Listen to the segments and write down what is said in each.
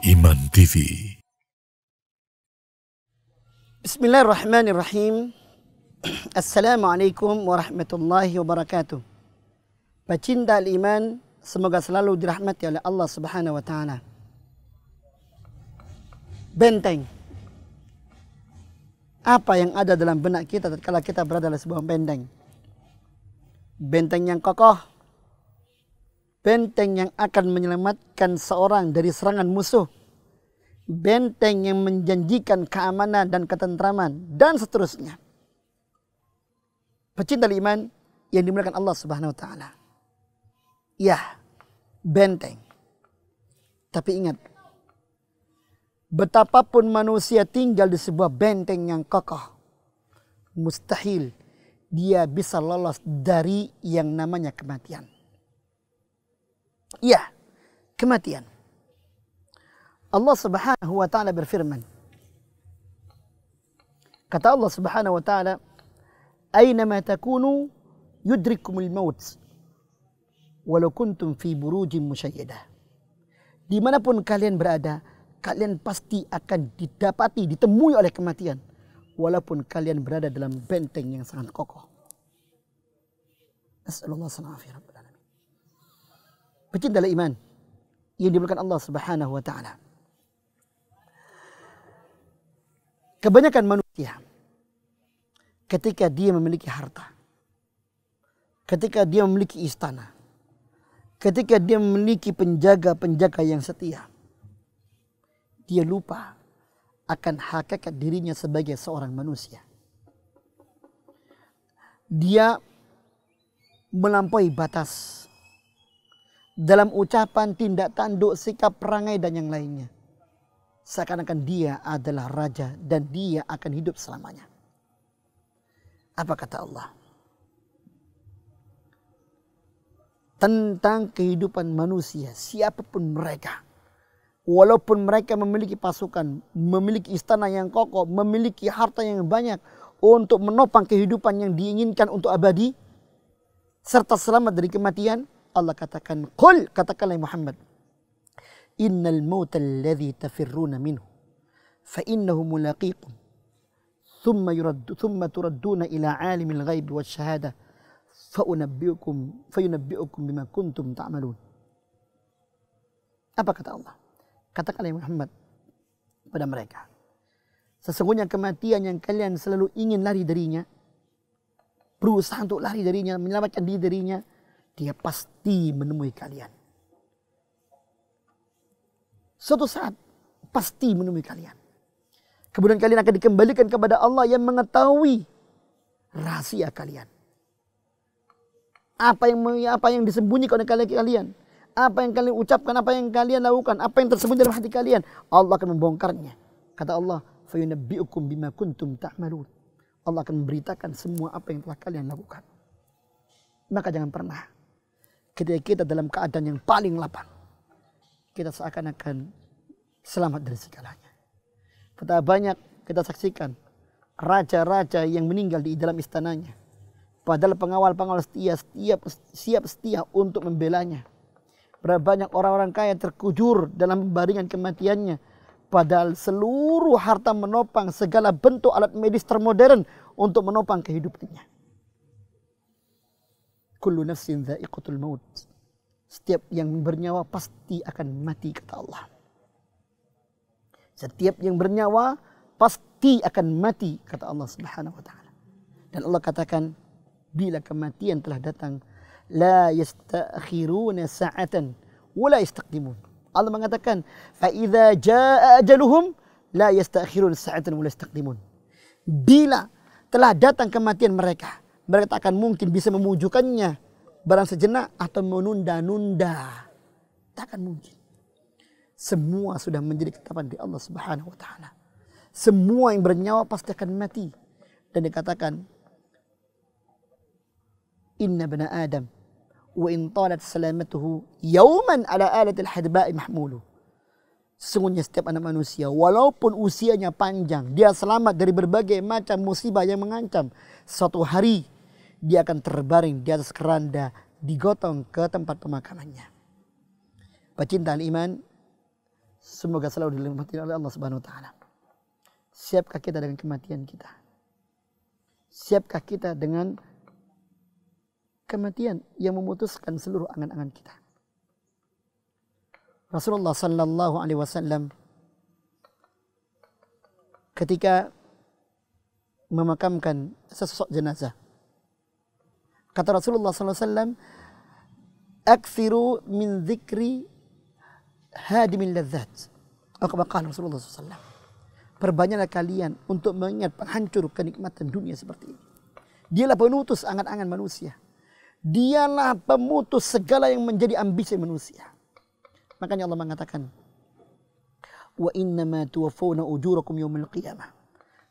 Iman TV. Bismillahirrahmanirrahim. Assalamualaikum warahmatullahi wabarakatuh. Pecinta iman semoga selalu dirahmati oleh Allah Subhanahu wa taala. Benteng. Apa yang ada dalam benak kita tatkala kita berada dalam sebuah benteng? Benteng yang kokoh, benteng yang akan menyelamatkan seorang dari serangan musuh, benteng yang menjanjikan keamanan dan ketentraman, dan seterusnya. Pecinta iman yang dimuliakan Allah Subhanahu wa taala. Ya, benteng. Tapi ingat, betapapun manusia tinggal di sebuah benteng yang kokoh, mustahil dia bisa lolos dari yang namanya kematian. Ya, kematian. Allah Subhanahu wa taala berfirman. Kata Allah Subhanahu wa taala, "Ainama takunu yudrikumul maut walau kuntum fi burujin musyayyadah." Dimanapun kalian berada, kalian pasti akan didapati, ditemui oleh kematian. Walaupun kalian berada dalam benteng yang sangat kokoh. warahmatullahi wabarakatuh pecinta iman yang diberikan Allah Subhanahu wa taala. Kebanyakan manusia ketika dia memiliki harta, ketika dia memiliki istana, ketika dia memiliki penjaga-penjaga yang setia, dia lupa akan hakikat dirinya sebagai seorang manusia. Dia melampaui batas dalam ucapan, tindak tanduk, sikap perangai dan yang lainnya. Seakan-akan dia adalah raja dan dia akan hidup selamanya. Apa kata Allah? Tentang kehidupan manusia, siapapun mereka. Walaupun mereka memiliki pasukan, memiliki istana yang kokoh, memiliki harta yang banyak untuk menopang kehidupan yang diinginkan untuk abadi, serta selamat dari kematian, Allah katakan Qul katakanlah Muhammad Innal mauta alladhi tafirruna minhu fa innahu mulaqikum thumma yuraddu thumma turadduna ila alimil ghaib wa shahada fa unabbiukum fa yunabbiukum bima kuntum ta'amalun Apa kata Allah? Katakanlah Muhammad pada mereka Sesungguhnya kematian yang kalian selalu ingin lari darinya berusaha untuk lari darinya menyelamatkan diri darinya dia pasti menemui kalian. Suatu saat pasti menemui kalian. Kemudian kalian akan dikembalikan kepada Allah yang mengetahui rahasia kalian. Apa yang apa yang disembunyikan oleh kalian, apa yang kalian ucapkan, apa yang kalian lakukan, apa yang tersembunyi dalam hati kalian, Allah akan membongkarnya. Kata Allah, "Fayunabbi'ukum bima kuntum ta'malun." Allah akan memberitakan semua apa yang telah kalian lakukan. Maka jangan pernah ketika kita dalam keadaan yang paling lapang. Kita seakan-akan selamat dari segalanya. Betapa banyak kita saksikan raja-raja yang meninggal di dalam istananya. Padahal pengawal-pengawal setia, setiap, siap setia untuk membelanya. Berapa banyak orang-orang kaya terkujur dalam baringan kematiannya. Padahal seluruh harta menopang segala bentuk alat medis termodern untuk menopang kehidupannya kullu nafsin dha'iqatul maut. Setiap yang bernyawa pasti akan mati kata Allah. Setiap yang bernyawa pasti akan mati kata Allah Subhanahu wa taala. Dan Allah katakan bila kematian telah datang la yastakhiruna sa'atan wa la yastaqdimun. Allah mengatakan fa idza jaa ajaluhum la yastakhiruna sa'atan wa yastaqdimun. Bila telah datang kematian mereka, mereka tak akan mungkin bisa memujukannya barang sejenak atau menunda-nunda. Tak akan mungkin. Semua sudah menjadi ketetapan di Allah Subhanahu wa taala. Semua yang bernyawa pasti akan mati. Dan dikatakan Inna bana Adam wa in talat salamatuhu yauman ala alatil hadba'i mahmulu. Sesungguhnya setiap anak manusia walaupun usianya panjang dia selamat dari berbagai macam musibah yang mengancam. Suatu hari dia akan terbaring di atas keranda, digotong ke tempat pemakamannya. Pecintaan iman, semoga selalu dilindungi oleh Allah Subhanahu wa taala. Siapkah kita dengan kematian kita? Siapkah kita dengan kematian yang memutuskan seluruh angan-angan kita? Rasulullah sallallahu alaihi wasallam ketika memakamkan sesosok jenazah Kata Rasulullah SAW, Aksiru min zikri hadimin Aku bakal Rasulullah SAW. Perbanyaklah kalian untuk mengingat penghancur kenikmatan dunia seperti ini. Dialah penutus angan-angan manusia. Dialah pemutus segala yang menjadi ambisi manusia. Makanya Allah mengatakan, Wa innama tuwafawna ujurakum yawmal qiyamah.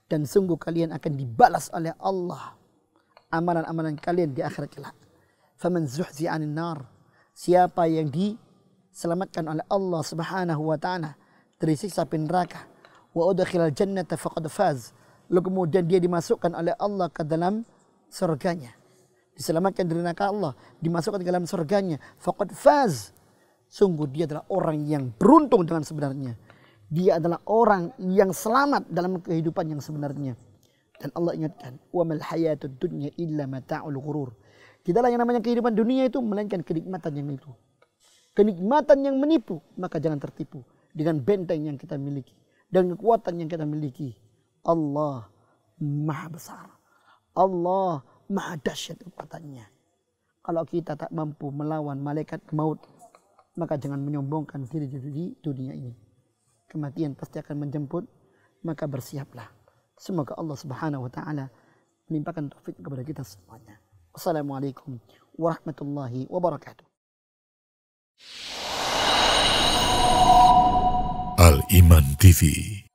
Dan sungguh kalian akan dibalas oleh Allah amalan-amalan kalian di akhirat kelak. Faman zuhzi anin nar. Siapa yang diselamatkan oleh Allah Subhanahu wa taala dari siksa api neraka wa udkhilal jannata faqad faz. Lalu kemudian dia dimasukkan oleh Allah ke dalam surganya. Diselamatkan dari neraka Allah, dimasukkan ke dalam surganya. Faqad faz. Sungguh dia adalah orang yang beruntung dengan sebenarnya. Dia adalah orang yang selamat dalam kehidupan yang sebenarnya. Dan Allah ingatkan, "Wa mal hayatud dunya illa mata'ul ghurur." Tidaklah yang namanya kehidupan dunia itu melainkan kenikmatan yang itu. Kenikmatan yang menipu, maka jangan tertipu dengan benteng yang kita miliki dan kekuatan yang kita miliki. Allah Maha Besar. Allah Maha Dahsyat kekuatannya. Kalau kita tak mampu melawan malaikat maut, maka jangan menyombongkan diri di dunia ini. Kematian pasti akan menjemput, maka bersiaplah Semoga Allah Subhanahu wa taala menimpakan taufik kepada kita semuanya. Wassalamualaikum warahmatullahi wabarakatuh. Al Iman TV